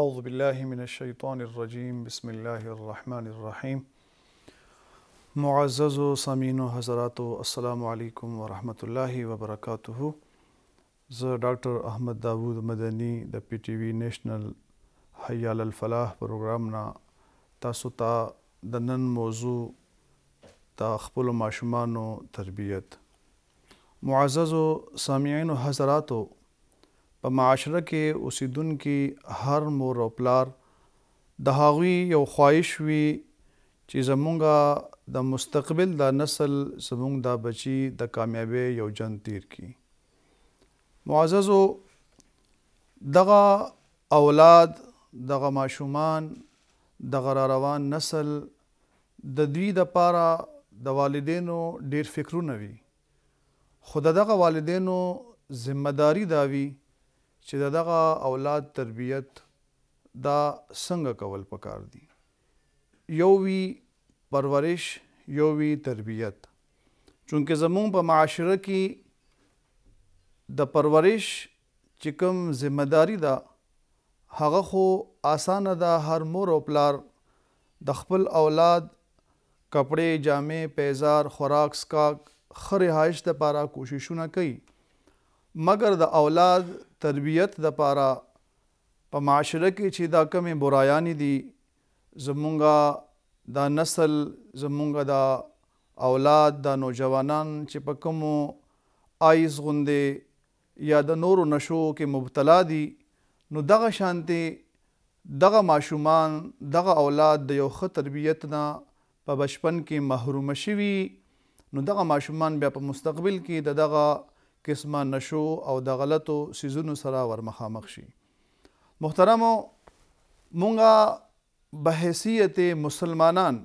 أعوذ بالله من الشيطان الرجيم بسم الله الرحمن الرحيم معزز و سامعین و حضرات السلام علیکم ورحمۃ الله وبرکاتہ زه ډاکټر احمد داوود مدني د پی ټی وی نېشنل حیال الفلاح پروګرام نا تاسو ته د نن موضوع د خپل ماشومانو تربيت معزز و سامعین و حضراتو په معاشره کې اوسیدونکو هر مور او پلار د هاغوي یو خواهش وي چې زمونږه د مستقبل د نسل زمونږ د بچي د کامیابی یو جن تیر کی معززو دغه اولاد دغه ماشومان دغه را روان نسل د دوی د پاره د والدینو ډیر فکرونه وي خود دغه والدینو ذمہ داری داوي دا چې دغه اولاد تربیت دا څنګه کول پکار دي یو وی پرورش یو وی تربیت چونکه زمون په معاشره کې د پرورش چې کوم ځمېداري ده هغه خو اسانه ده هر مور او پلار د خپل اولاد کپڑے جامې پیزار خوراک سکاک خرهایش د پاره کوششونه کوي مګر د اولاد تربیت د پاره په پا معاشره کې چې دا کمې برایانی دي زمونږه دا نسل زمونږه دا اولاد دا نوجوانان چې په کومو آیز غوندې یا د نورو نشو کې مبتلا دي نو دغه شانته دغه ماشومان دغه اولاد د یو ښه تربیت نه په بچپن کې محروم شوي نو دغه ماشومان بیا په مستقبل کې د دغه قسمه نشو او د غلطو سيزونو سره ورمخامخ شي محترمو مونږه بحیثیت مسلمانان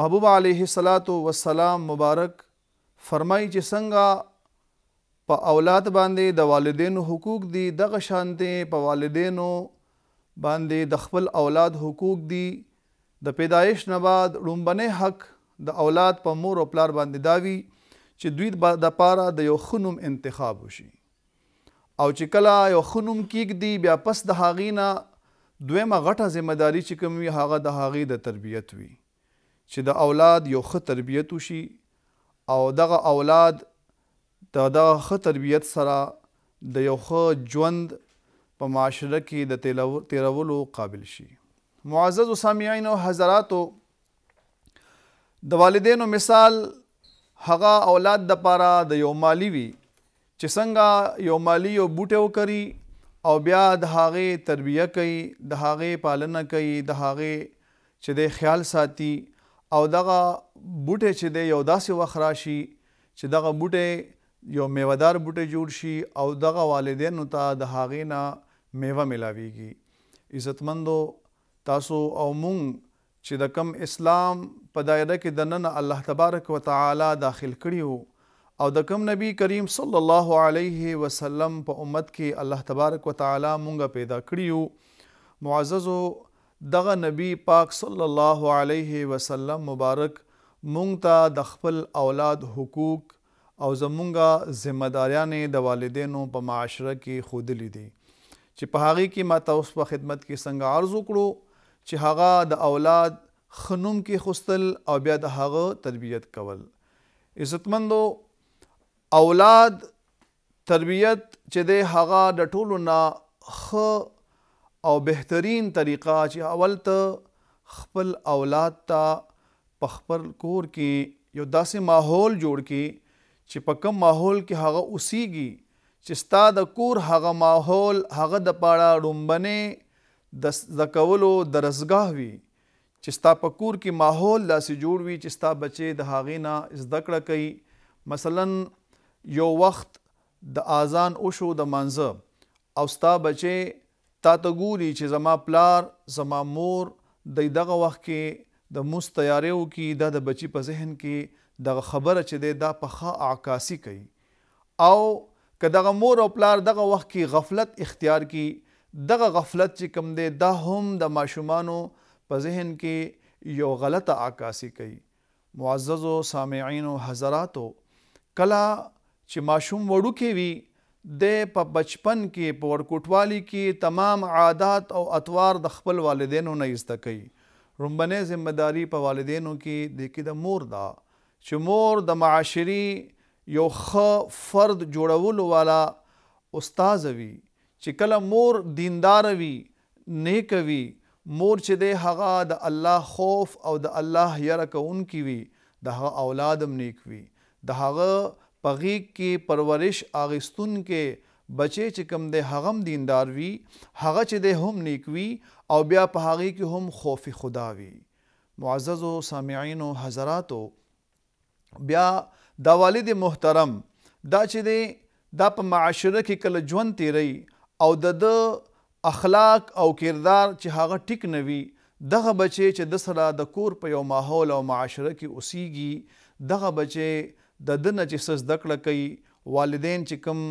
محبوب علیه الصلاۃ والسلام مبارک فرمایي چې څنګه په اولاد باندې د والدینو حقوق دي دغه شانته په والدینو باندې د خپل اولاد حقوق دي د پیدایش نه بعد لومبنه حق د اولاد په مور او پلار باندې داوي چې دوی د پاره د یو خنوم انتخاب وشي او چې کله یو خنوم کېږدي بیا پس د هغې نه دویمه غټه ځمداري چې کوم وي هغه د هغې د تربیت وي چې د اولاد یو ښه تربیت وشي او دغه اولاد د دغه ښه تربیت سره د یو ښه ژوند په معاشره کې د تیرولو قابل شي معزز سامعین او حضراتو د والدینو مثال هغه اولاد د پاره د یو مالی وي چې څنګه یو مالی یو بوټه وکړي او بیا د هغه تربیه کوي د هغه پالنه کوي د هغه چې د خیال ساتي او دغه بوټه چې د یو داسې وخرا شي چې دغه بوټه یو میوادار بوټه جوړ شي او دغه والدینو ته د هغې نه میوه ملاویږي عزتمندو تاسو او مونږ چې د کم اسلام په دایره کې د نن الله تبارک وتعالى داخل کړی وو او د کوم نبی کریم صلی الله علیه وسلم په امت کې الله تبارک وتعالى مونږه پیدا کړی وو معززو دغه نبی پاک صلی الله علیه وسلم مبارک مونږ ته د خپل اولاد حقوق او زمونږه ذمہ داریانې د والدینو په معاشره کې خودلې دي چې په هغه کې ما تاسو په خدمت کې څنګه عرض وکړو چې هغه د اولاد خنوم کې خستل او بیا د هغه تربیت کول عزتمندو اولاد تربیت چې د هغه د ټولو نه خ او بهترین طریقه چې اول ته خپل اولاد ته په خپل کور کې یو داسې ماحول جوړ کې چې په کم ماحول کې هغه اوسېږي چې ستا د کور هغه ماحول هغه د پاړه رومبنه د زکولو درسګاه وي چې ستا په کور کې ماحول داسې جوړ وي چې ستا بچې د هغې نه زده کړه کوي مثلا یو وخت د اذان وشو د مانځه او ستا بچې تا ته ګوري چې زما پلار زما مور د دغه وخت کې د موس تیاری وکړي دا د بچي په ذهن کې دغه خبره چې دی دا په ښه عکاسي کوي او که دغه مور او پلار دغه وخت کې غفلت اختیار کړي دغه غفلت چې کم دی دا هم د ماشومانو په ذهن کې یو غلطه عکاسی کوي معزز او سامعین او حضراتو کلا چې ماشوم وړو کې وي د په بچپن کې په ورکوټوالي کې تمام عادات او اطوار د خپل والدینو نه ایستکي رومبنه ځمداري په والدینو کې د کې د مور دا چې مور د معاشري یو ښه فرد جوړولو والا استاد وي چې کله مور دیندار وي نیک وي مور چې دی هغه د الله خوف او د الله یره کوونکی وي د هغه اولادم نیک وي د هغه پغیق کې پرورش اغستون کې بچی چې کم دی هغم دیندار وي هغه چې دی هم نیک وي او بیا په هغه کې هم خوف خدا وي معزز او سامعین او حضراتو بیا دا والد محترم دا چې دی دا په معاشره کې کله ژوند تیری او د اخلاق او کردار چې هغه ټیک نوي دغه بچي چې د سره د کور په یو ماحول او معاشره کې اوسېږي دغه بچي د دنه چې سز دکړه کوي والدین چې کم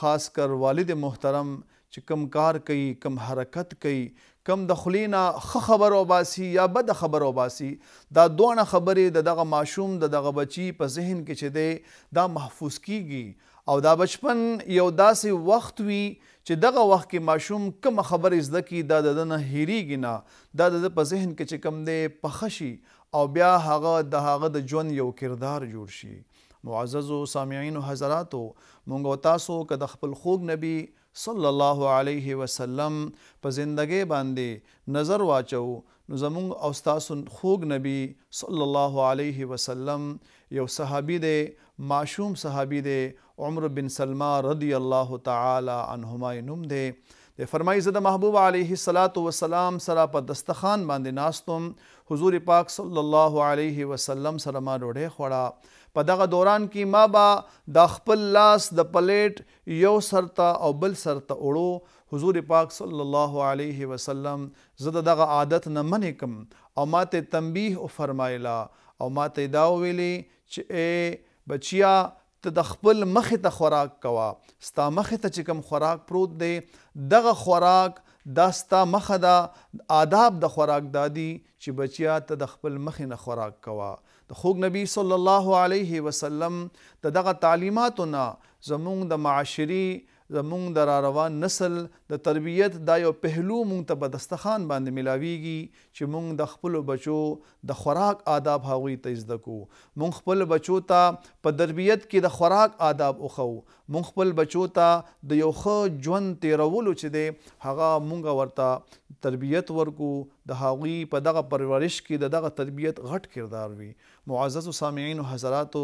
خاص کر والد محترم چې کم کار کوي کم حرکت کوي کم د خلینا خبر او باسي یا بد خبر او باسي دا دوه خبرې د دغه ماشوم د دغه بچي په ذهن کې چې دی دا محفوظ کیږي او دا بچپن یو داسې وخت وي چې دغه وخت کې ماشوم کوم خبر زده کی دا د نه هیریږي نه دا د په ذهن کې چې کم دی پخشي او بیا هغه د هغه د ژوند یو کردار جوړ شي معززو سامعینو حضراتو مونږ تاسو که د خپل خوږ نبی صلی الله علیه وسلم په زندګۍ باندې نظر واچو نو زمونږ او تاسو خوږ نبی صلی الله علیه وسلم یو صحابي دی معشوم صحابی دی عمر بن سلمہ رضی الله تعالی عنهما نوم دی د فرمایي زده محبوب علیه الصلاۃ والسلام سره په دستخوان باندې ناستم حضور پاک صلی الله علیه وسلم سره ما ډوډۍ خوړه په دغه دوران کې ما با د خپل لاس د پلیټ یو سرته او بل سرته اړو حضور پاک صلی الله علیه وسلم زده دغه عادت نه منې کوم او ماته تنبیه او فرمایله او ماته دا ویلي چې بچیا ته د خپل مخې ته خوراک کوه ستا مخې ته چې کوم خوراک پروت دی دغه خوراک دا ستا مخه ده آداب د خوراک دادی چې بچیا ته د خپل مخې نه خوراک کوه د خوږ نبی صلی الله علیه وسلم د دغه تعلیماتو نه زمونږ د معاشري زمونږ د را روان نسل د تربیت دا یو پهلو مونږ ته په دستخان باندې ملاویږي چې مونږ د خپل بچو د خوراک آداب هاوی ته زده کو مونږ خپل بچو ته په تربیت کې د خوراک آداب وخو مونږ خپل بچو ته د یو ښه ژوند تیرولو چې دی هغه مونږ ورته تربیت ورکو د هاوی په دغه پرورش کې د دغه تربیت غټ کردار وي معزز سامعین و حضرات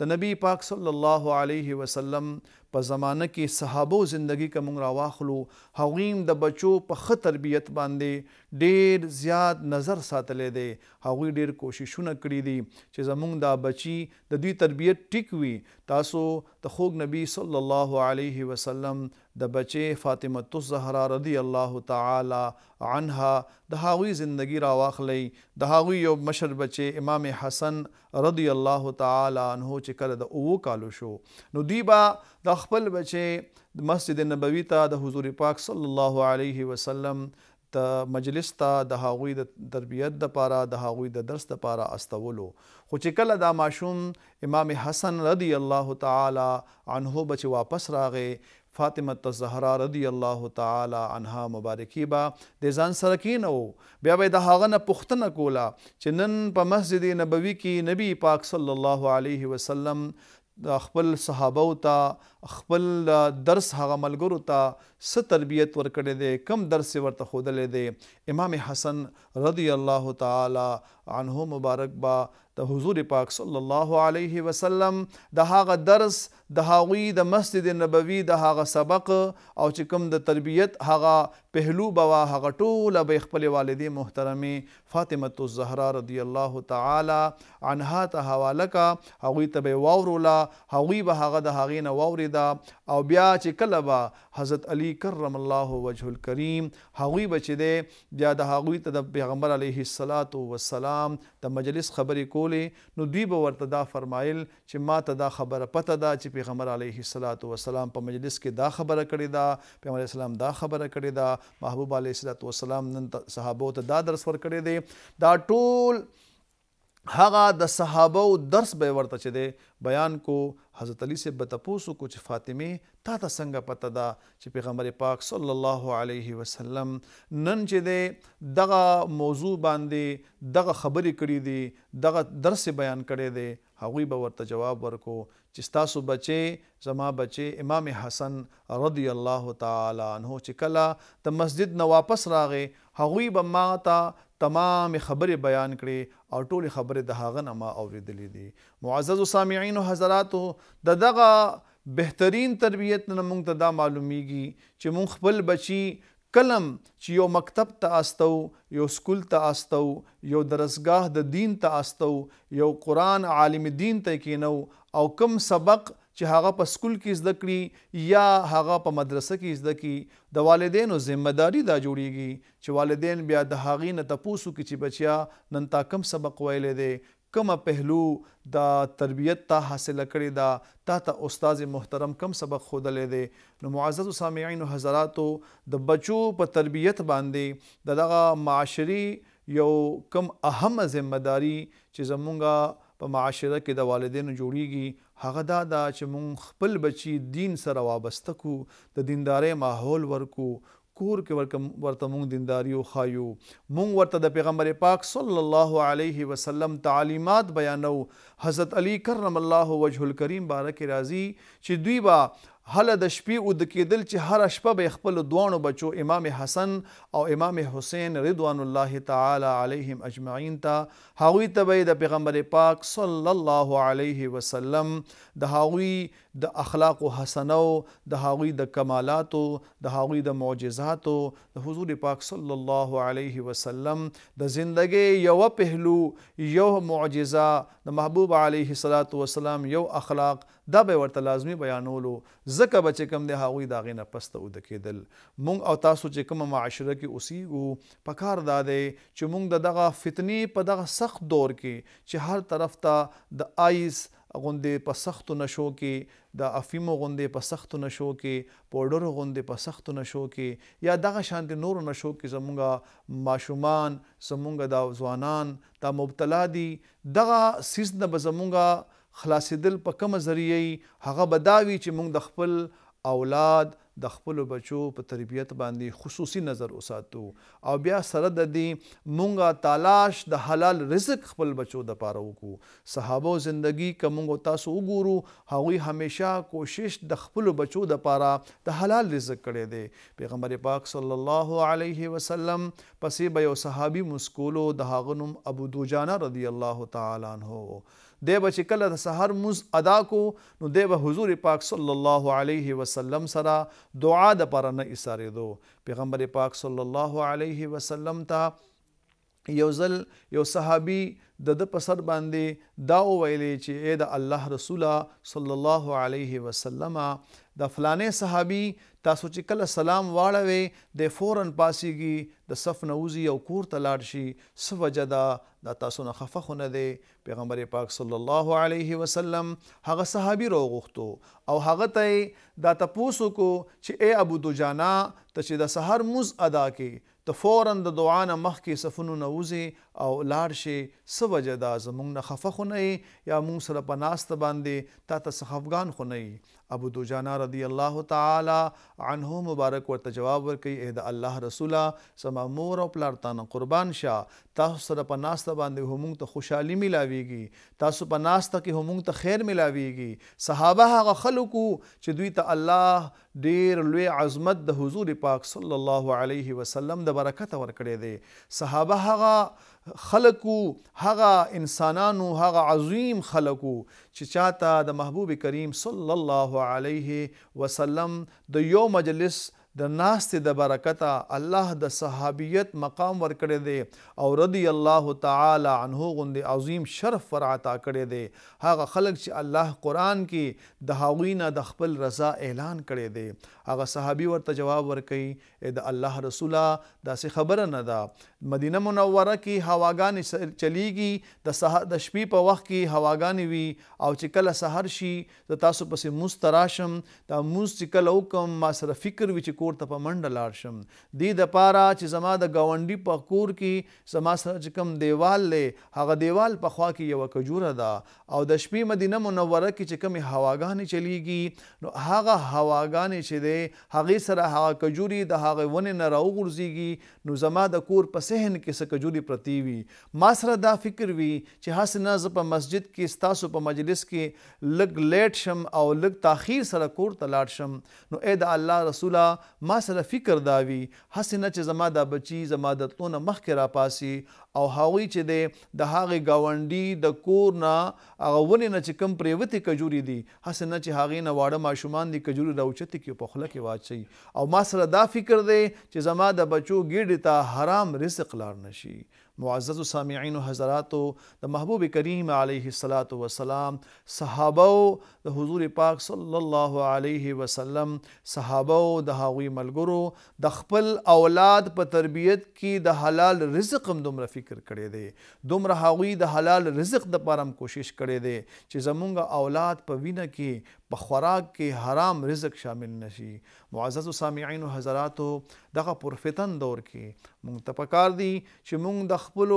د نبی پاک صلی الله علیه وسلم په زمانه کې صحابه زندگی کوم راواخلو هغویم د بچو په خطر تربیت باندې ډیر زیات نظر ساتلې دی هغوی ډیر کوششونه کړی دي چې زمونږ دا بچي د دوی تربیت ټیک وي تاسو د خوږ نبی صلی الله علیه وسلم د بچې فاطمه الزهرا رضی الله تعالی عنها د هغوی زندگی را واخلې د هغوی یو مشر بچې امام حسن رضی الله تعالی عنه چې کله د اوو کالو شو نو دوی با د خپل بچې مسجد نبوي ته د حضور پاک صلی الله علیه وسلم د مجلس ته د هغوی د تربیت د پاره د هغوی د درس د پاره استولو خو چې کله دا ماشوم امام حسن رضی الله تعالی عنه بچ واپس راغې فاطمه الزهرا رضی الله تعالی عنها مبارکی با د ځان سره کینو بیا به د هغه نه پښتنه کوله چې نن په مسجد نبوي کې نبی پاک صلی الله علیه وسلم سلم د خپل صحابه او ته خپل درس هغه ملګرو ته س تربیت ورکړې دي کم درس ورته خودلې دي امام حسن رضی الله تعالی عنه مبارک با د حضور پاک صلی الله علیه وسلم د هغه درس د هاوی د مسجد نبوي د هغه سبق او چې کوم د تربيت هغه پهلو بوا هغه ټول به خپل والدې محترمه فاطمه الزهرا رضی الله تعالی عنها ته حواله کا هغه ته به واورولا هغه به هغه د هغې نه واوریدا او بیا چې کله به حضرت علی کرم الله وجه الكریم هغه بچ دې بیا د هغه ته د پیغمبر علیه الصلاۃ والسلام د مجلس خبرې کولې نو دوی به ورته دا فرمایل چې ما ته دا خبره پته ده چې پیغمبر علیه السلام په مجلس کې دا خبره کړې ده پیغمبر اسلام دا خبره کړې ده محبوب علیه السلام نن صحابو ته دا درس ورکړی دی دا ټول هغه د صحابه او درس به ورته چي دي بیان کو حضرت علی سے بتپوسو کو چې فاطمه تا ته څنګه پته ده چې پیغمبر پاک صلی الله علیه وسلم نن چې دی دغه موضوع باندې دغه خبرې کړې دي دغه درس بیان کړي دي هغوی به ورته جواب ورکو چې تاسو بچې زما بچې امام حسن رضی الله تعالی عنہ چې کله د مسجد نه واپس راغې هغوی به ما ته تمام خبرې بیان کړي او ټول خبرې د هغه نه ما اوریدلې دي معزز سامعین او حضرات د دغه بهترین تربیت نه موږ ته دا معلومیږي چې موږ خپل بچي کلم چې یو مکتب ته استو یو سکول ته استو یو درسګاه د دین ته استو یو قران عالم دین ته کینو او کم سبق چې هغه په سکول کې زده کړي یا هغه په مدرسه کې زده کړي د والدینو ځمېداري دا جوړیږي چې والدین بیا د هغې نه تپوسو کې چې بچیا نن تا کم سبق ویلی دی کومه پهلو د تربیت ته حاصله کړې ده تا ته استاد محترم کم سبق خودلې دی نو معزز سامعین او حضراتو د بچو په تربیت باندې د دغه معاشري یو کم اهم ځمداري چې زمونږه په معاشره کې د والدینو جوړیږي هغه دا دا چې مونږ خپل بچي دین سره وابسته کو د دیندارې ماحول ورکو کور کې ورکه ورته مونږ دینداری او خایو مونږ ورته د پیغمبر پاک صلی الله علیه وسلم تعلیمات بیانو حضرت علی کرم الله وجه الکریم بارک راضی چې دوی با هله د شپې او د کېدل چې هر شپه به خپل دوانو بچو امام حسن او امام حسین رضوان الله تعالی علیهم اجمعین ته هاوی ته د پیغمبر پاک صلی الله علیه وسلم د هاوی د اخلاق حسنو د هاوی د کمالاتو د هاوی د معجزاتو د حضور پاک صلی الله علیه وسلم د زندګۍ یو پهلو یو معجزه د محبوب علیه الصلاۃ والسلام یو اخلاق دا به ورته لازمی بیانولو ځکه به چې کوم د هغوی د هغې نه پسته اوده کېدل موږ او تاسو چې کومه معاشره کې اوسیږو په کار دا دی چې موږ د دغه فتنې په دغه سخت دور کې چې هر طرف ته د آیس غوندې په سختو نشو کې د افیمو غوندې په سختو نشو کې پوډرو غوندې په سختو نشو کې یا دغه شانتي نور نشو کې زمونږه ماشومان زمونږه د ځوانان دا مبتلا دي دغه سیس نه به زمونږه خلاصېدل په کومه ذریعه هغه بداوي چې موږ د خپل اولاد د خپل بچو په تربیت باندې خصوصي نظر وساتو او بیا سره د دې مونږه تلاش د حلال رزق خپل بچو د پاره وکړو صحابه زندگی کومو تاسو وګورو هغوی همیشه کوشش د خپل بچو د پاره د حلال رزق کړي دي پیغمبر پاک صلی الله علیه وسلم پسې به یو صحابي مسکولو د هغنم ابو دوجانه رضی الله تعالی عنہ دی به چې کله د سحر مز ادا کو نو دی به حضور پاک صلی الله علیه وسلم سره دعا د پر نه اسارېدو پیغمبر پاک صلی الله علیه وسلم ته یو ځل یو صحابي د د پسر باندې دا ویلې چې اې د الله رسول صلی الله علیه وسلم د فلانې صحابي تاسو چې کله سلام واړوي د فورن پاسيږي د صف نوزي او کور ته لاړ شي سوجدا د تاسو نه خفه خونه دی پیغمبر پاک صلی الله علیه وسلم هغه صحابي روغختو او هغه ته د تاسو کو چې اے ابو دجانا ته چې د سحر مز ادا کې د فورا د دعا نه مخکې صفونو نه وځي او لاړ شي څه وجه دا زمونږ نه خفه خو نه یا مونږ سره په ناسته باندې تا ته څه خفګان خو نه ابو دوجانا رضی الله تعالی عنه مبارک ورته جواب ورکړي اې د الله رسولا سما مور او پلار تانه قربان شه تاسو سره په ناسته باندې همون ته خوشحالي ملاويږي تاسو په ناسته کې همون ته خیر ملاويږي صحابه هغه خلکو چې دوی ته الله ډیر لوی عظمت د حضور پاک صلی الله علیه وسلم د برکت ورکړي دي صحابه هغه خلقو هغه انسانانو هغه عظیم خلقو چې چاته د محبوب کریم صلی الله علیه وسلم د یو مجلس د ناستې د برکته الله د صحابیت مقام ورکړی دی او رضی الله تعالی عنه غوندې عظیم شرف ورعطا کړی دی هغه خلک چې الله قرآن کې د هغوی نه د خپل رضا اعلان کړی دی هغه صحابي ورته جواب ورکوي د الله رسوله داسې خبره نه ده مدینه منوره کې هواګانې چلیږي د سهار د شپې په وخت کې هواګانې وي او چې کله سحر شي د تاسو پسې موز ته راشم دا موز چې کله وکم ما سره فکر وي چې کور ته په منډه لاړ شم دې دپاره چې زما د ګاونډي په کور کې زما سره چې کوم دیوال دی هغه دیوال په خوا کې یوه کجوره ده او د شپې مدینه منوره کې چې کومې هواګانې چلیږي نو هغه هواګانې چې دی هغې سره هغه کجوري د هغې ونې نه راوغورځېږي نو زما د کور په صحن کې څه کجوري پرتې وي ما سره دا فکر وي چې هسې نه زه په مسجد کې ستاسو په مجلس کې لږ لیټ شم او لږ تاخیر سره کور ته لاړ شم نو اې د الله رسوله ما سره فکر داوي هسې نه چې زما د بچي زما د تلونه مخکې را پاسي او هغوی چې دی د هغې گاونډي د کور نه هغه ونې نه چې کم پریوتې کجوري دي هسې نه چې هغې نه واړه ماشومان دي کجوري راوچتې کړي په خوله کې واچوي او ما سره دا فکر دی چې زما د بچو ګیډې ته حرام رزق لار نشي معزز سامعین او حضرات د محبوب کریم علیه الصلاۃ والسلام صحابه د حضور پاک صلی الله علیه وسلم صحابه د هاوی ملګرو د خپل اولاد په تربیت کې د حلال رزق هم دومره فکر کړی دی دومره هاوی د حلال رزق د پاره کوشش کړی دی چې زمونږ اولاد په وینه کې په خوراک کې حرام رزق شامل نشي معزز سامعین او حضرات دغه پرفتن دور کې مونږ ته پکار دی چې مونږ د خپل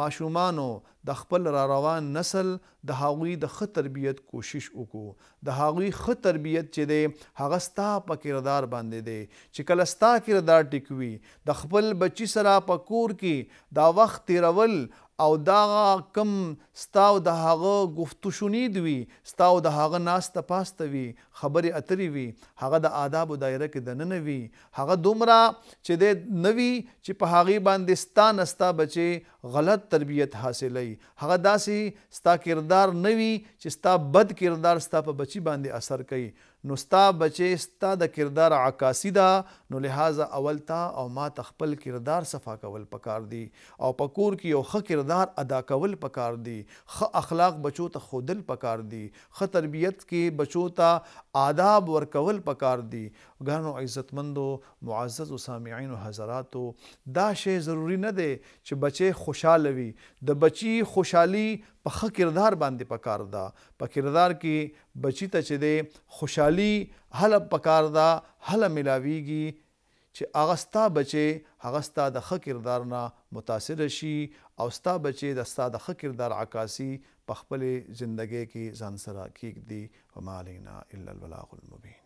ماشومانو د خپل را روان نسل د هاوی د خ تربيت کوشش وکړو د هاوی خ تربيت چې دی هغه ستا په کردار باندې دی چې کله ستا کردار ټیکوي د خپل بچی سره په کور کې دا وخت تیرول او دا کم ستاو د هغه گفتو شنید وي ستاو د هغه ناس ته پاسته وي خبرې اترې وي هغه د آداب دایره کې د نن وي هغه دومره چې د نوي چې په هغه باندې ستا نستا بچي غلط تربیت حاصلې هغه داسي ستا کردار نوي چې ستا بد کردار ستا په بچي باندې اثر کوي نو ستا بچې ستا د کردار عکاسی ده نو لہذا اول تا او ما تخپل کردار صفا کول پکار دی او پکور کې یو ښه کردار ادا کول پکار دی ښه اخلاق بچو ته خودل پکار دی ښه تربیت کې بچو ته آداب ورکول پکار دی ګانو عزتمندو معزز او سامعین او حضراتو دا شی ضروری نه دی چې بچې خوشاله وي د بچي خوشحالي په ښه کردار باندې پکار ده په کردار کې بچی ته چې دی خوشحالي خوشحالي هله پکار ده هله ملاویږي چې هغه ستا بچي هغه ستا د ښه کردار نه متاثر شي او ستا بچي د ستا د ښه کردار عکاسي په خپل ژوندۍ کې ځان سره کېږدي وما علينا الا البلاغ المبين